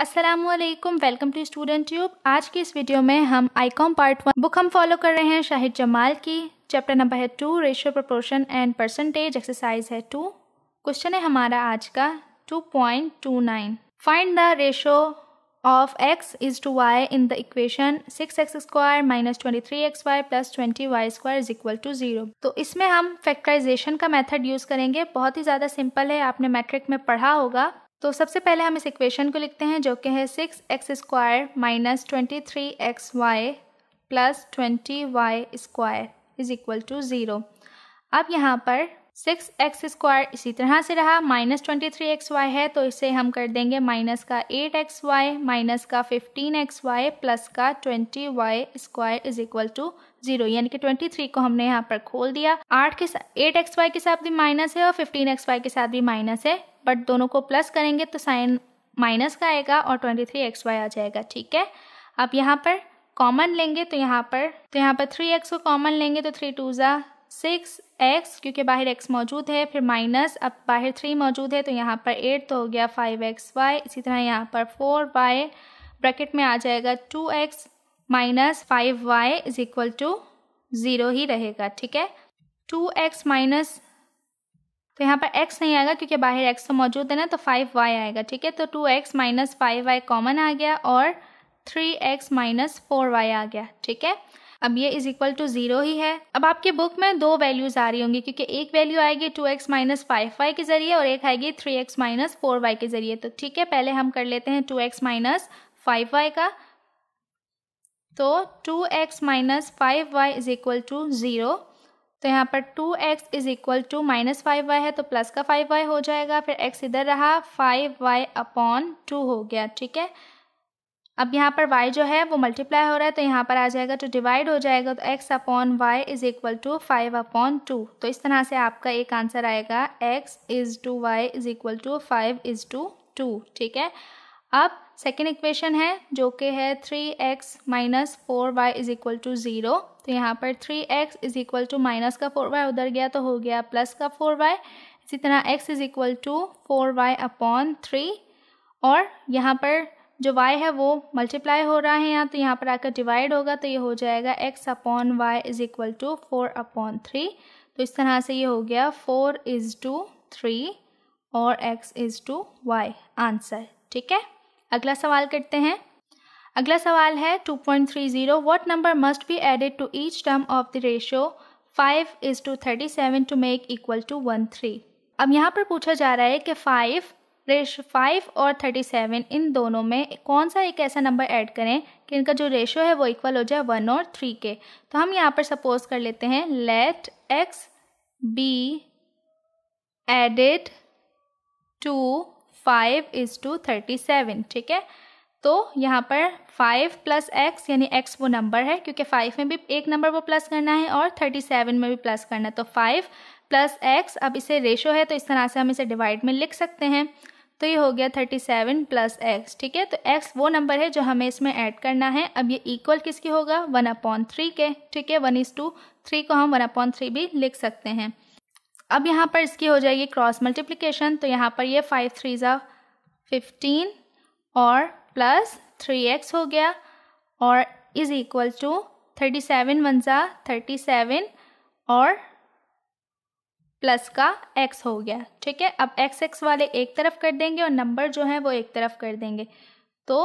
Aslam welcome to Student Tube आज की इस वीडियो में हम आईकॉम पार्ट वन बुक हम फॉलो कर रहे हैं शाहिद जमाल की चैप्टर नंबर है two ratio proportion and percentage exercise है टू क्वेश्चन है हमारा आज का two point two nine find the ratio of x is to y in the equation six x square minus twenty three x y plus twenty y square is equal to zero तो इसमें हम factorisation का method use करेंगे बहुत ही ज़्यादा simple है आपने matric में पढ़ा होगा तो सबसे पहले हम इस इक्वेशन को लिखते हैं जो कि है six x square minus twenty three x y plus twenty y square is equal to zero अब यहाँ पर सिक्स एक्स स्क्वायर इसी तरह से रहा minus twenty three x y है तो इसे हम कर देंगे माइनस का एट एक्स वाई माइनस का फिफ्टीन एक्स वाई प्लस का twenty y square is equal to zero यानी कि ट्वेंटी थ्री को हमने यहाँ पर खोल दिया आठ के साथ एट एक्स वाई के साथ भी माइनस है और फिफ्टीन एक्स वाई के साथ भी माइनस है बट दोनों को प्लस करेंगे तो साइन माइनस का आएगा और ट्वेंटी थ्री एक्स वाई आ जाएगा ठीक है अब यहाँ पर कॉमन लेंगे तो यहाँ पर तो यहाँ पर थ्री एक्स को कॉमन लेंगे तो थ्री टू ज़ा सिक्स एक्स क्योंकि बाहर एक्स मौजूद है फिर माइनस अब बाहर थ्री मौजूद है तो यहाँ पर एट तो हो गया फाइव एक्स वाई इसी तरह यहाँ पर फोर वाई ब्रैकेट में आ जाएगा two x minus five y is equal to zero ही रहेगा ठीक है टू एक्स माइनस तो यहाँ पर x नहीं आएगा क्योंकि बाहर x तो मौजूद है ना तो 5y आएगा ठीक है तो 2x x minus five common आ गया और 3x एक्स माइनस फोर आ गया ठीक है अब ये इज इक्वल टू जीरो ही है अब आपके बुक में दो वैल्यूज आ रही होंगी क्योंकि एक वैल्यू आएगी two x minus five y के जरिए और एक आएगी three x minus four y के जरिए तो ठीक है पहले हम कर लेते हैं two x minus five y का तो two x minus five y is equal to zero तो यहाँ पर two x is equal to minus five y है तो प्लस का फाइव वाई हो जाएगा फिर एक्स इधर रहा फाइव वाई अपॉन टू हो गया ठीक है अब यहाँ पर y जो है वो मल्टीप्लाई हो रहा है तो यहाँ पर आ जाएगा तो डिवाइड हो जाएगा तो x upon y is equal to five upon two तो इस तरह से आपका एक आंसर आएगा x is to y is equal to five is to two ठीक है अब सेकेंड इक्वेशन है जो कि है three x minus four y is equal to zero तो यहाँ पर three x is equal to minus का फोर वाई उधर गया तो हो गया प्लस का फोर वाई इसी तरह x is equal to four y upon three और यहाँ पर जो y है वो मल्टीप्लाई हो रहा है यहाँ तो यहाँ पर आकर डिवाइड होगा तो ये हो जाएगा x upon y is equal to four upon three तो इस तरह से ये हो गया फोर इज़ टू थ्री और x is to y answer ठीक है अगला सवाल करते हैं अगला सवाल है 2.30 point three zero what number must be added to each term of the ratio five is to thirty seven to make equal to one three अब यहाँ पर पूछा जा रहा है कि फाइव रेशो फाइव और थर्टी सेवन इन दोनों में कौन सा एक ऐसा नंबर ऐड करें कि इनका जो रेशो है वो इक्वल हो जाए वन और थ्री के तो हम यहाँ पर सपोज कर लेते हैं let x be added to five is to thirty seven ठीक है तो यहाँ पर फाइव प्लस एक्स यानी एक्स वो नंबर है क्योंकि फाइव में भी एक नंबर वो प्लस करना है और थर्टी सेवन में भी प्लस करना है तो फाइव प्लस एक्स अब इसे रेशो है तो इस तरह से हम इसे डिवाइड में लिख सकते हैं तो ये हो गया थर्टी सेवन प्लस एक्स ठीक है तो एक्स वो नंबर है जो हमें इसमें ऐड करना है अब ये इक्वल किसके होगा वन अपॉन थ्री के ठीक है वन इज टू थ्री को हम वन अपॉन थ्री भी लिख सकते हैं अब यहाँ पर इसकी हो जाएगी क्रॉस मल्टीप्लीकेशन तो यहाँ पर ये फाइव थ्री ज़ा फिफ्टीन और प्लस थ्री एक्स हो गया और is equal to thirty seven one ज़ा थर्टी सेवन और प्लस का एक्स हो गया ठीक है अब एक्स एक्स वाले एक तरफ कर देंगे और नंबर जो है वो एक तरफ कर देंगे तो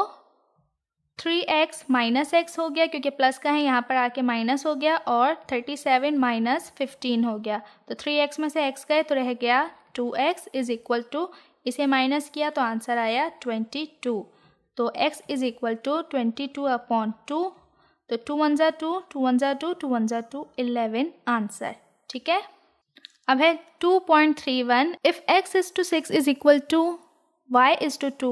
थ्री एक्स माइनस एक्स हो गया क्योंकि प्लस का है यहाँ पर आके माइनस हो गया और थर्टी सेवन माइनस फिफ्टीन हो गया तो थ्री एक्स में से एक्स गए तो रह गया two x is equal to इसे माइनस किया तो आंसर आया ट्वेंटी टू तो x is equal to twenty two upon two तो टू वन ज़ा टू टू वन ज़ा टू टू वन ज़ा टू इलेवन आंसर ठीक है अब है 2.31 if x is to six is equal to y is to two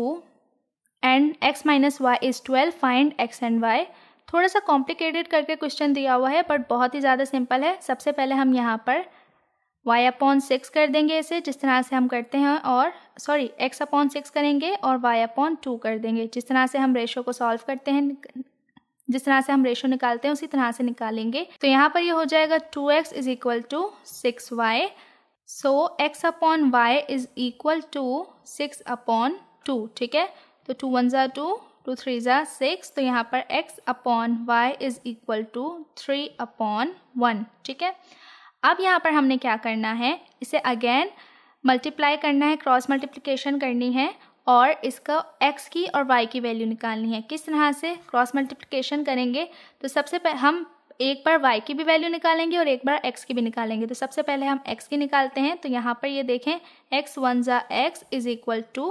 and x minus y is twelve find x and y थोड़ा सा complicated करके question दिया हुआ है बट बहुत ही ज़्यादा सिंपल है सबसे पहले हम यहाँ पर y अपॉन सिक्स कर देंगे इसे जिस तरह से हम करते हैं और सॉरी x अपॉन सिक्स करेंगे और y अपॉन टू कर देंगे जिस तरह से हम रेशो को सॉल्व करते हैं जिस तरह से हम रेशो निकालते हैं उसी तरह से निकालेंगे तो यहाँ पर ये यह हो जाएगा two x is equal to six y so x upon y is equal to six upon two ठीक है तो टू वन ज़ा टू टू थ्री ज़ा सिक्स तो यहाँ पर x upon y is equal to three upon one ठीक है अब यहाँ पर हमने क्या करना है इसे अगेन मल्टीप्लाई करना है क्रॉस मल्टीप्लीकेशन करनी है और इसका एक्स की और वाई की वैल्यू निकालनी है किस तरह से क्रॉस मल्टीप्लिकेशन करेंगे तो सबसे पहले हम एक बार y की भी वैल्यू निकालेंगे और एक बार x की भी निकालेंगे तो सबसे पहले हम x की निकालते हैं तो यहाँ पर ये देखें x वन ज़ा x is equal to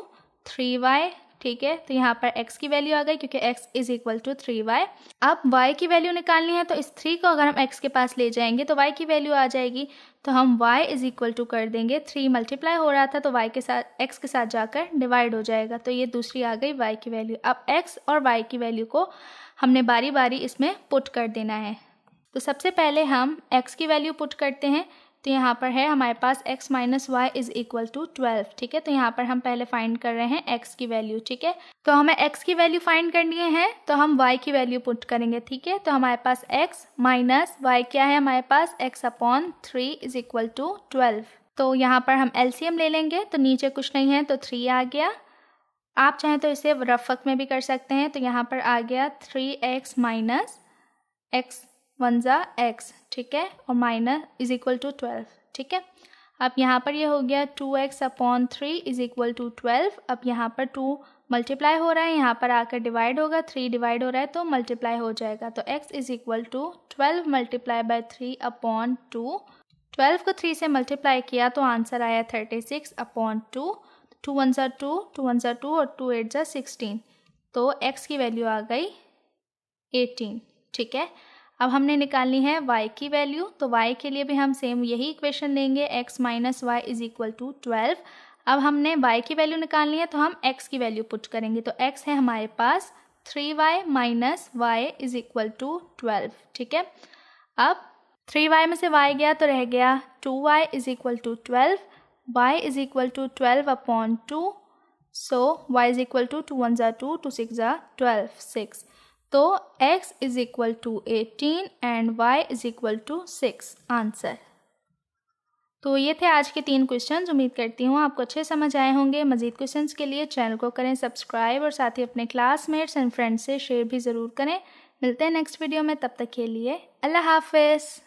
three y ठीक है तो यहाँ पर x की वैल्यू आ गई क्योंकि x is equal to three y अब y की वैल्यू निकालनी है तो इस थ्री को अगर हम x के पास ले जाएंगे तो y की वैल्यू आ जाएगी तो हम y इज इक्वल टू कर देंगे थ्री मल्टीप्लाई हो रहा था तो y के साथ x के साथ जाकर डिवाइड हो जाएगा तो ये दूसरी आ गई y की वैल्यू अब x और y की वैल्यू को हमने बारी बारी इसमें पुट कर देना है तो सबसे पहले हम x की वैल्यू पुट करते हैं तो यहाँ पर है हमारे पास x minus y is equal to twelve ठीक है तो यहाँ पर हम पहले फाइंड कर रहे हैं x की वैल्यू ठीक है तो हमें x की वैल्यू फाइंड करनी है तो हम y की वैल्यू पुट करेंगे ठीक है तो हमारे पास x माइनस वाई क्या है हमारे पास x upon three is equal to twelve तो यहाँ पर हम एलसीएम ले लेंगे तो नीचे कुछ नहीं है तो थ्री आ गया आप चाहें तो इसे रफक में भी कर सकते हैं तो यहाँ पर आ गया three x minus x one ज़ा एक्स ठीक है और minus is equal to twelve ठीक है अब यहाँ पर ये यह हो गया two x upon three is equal to twelve अब यहाँ पर टू मल्टीप्लाई हो रहा है यहाँ पर आकर डिवाइड होगा थ्री डिवाइड हो रहा है तो मल्टीप्लाई हो जाएगा तो x is equal to twelve multiply by three upon two twelve को थ्री से मल्टीप्लाई किया तो आंसर आया thirty six upon two two one ज़ा टू टू वन ज़ा टू और टू एट ज़ा सिक्सटीन तो एक्स की वैल्यू आ गई एटीन ठीक है अब हमने निकालनी है y की वैल्यू तो y के लिए भी हम सेम यही इक्वेशन लेंगे x minus y is equal to twelve अब हमने y की वैल्यू निकालनी है तो हम x की वैल्यू पुट करेंगे तो x है हमारे पास three y minus y is equal to twelve ठीक है अब थ्री वाई में से वाई गया तो रह गया two y is equal to twelve y is equal to twelve upon two so y is equal to two one ज़ा टू टू सिक्स ज़ा ट्वेल्व सिक्स तो x is equal to eighteen and y is equal to six answer तो ये थे आज के तीन question उम्मीद करती हूँ आपको अच्छे समझ आए होंगे मजीद क्वेश्चन के लिए चैनल को करें सब्सक्राइब और साथ ही अपने क्लासमेट्स एंड फ्रेंड्स से शेयर भी ज़रूर करें मिलते हैं नेक्स्ट वीडियो में तब तक के लिए अल्लाह हाफिज़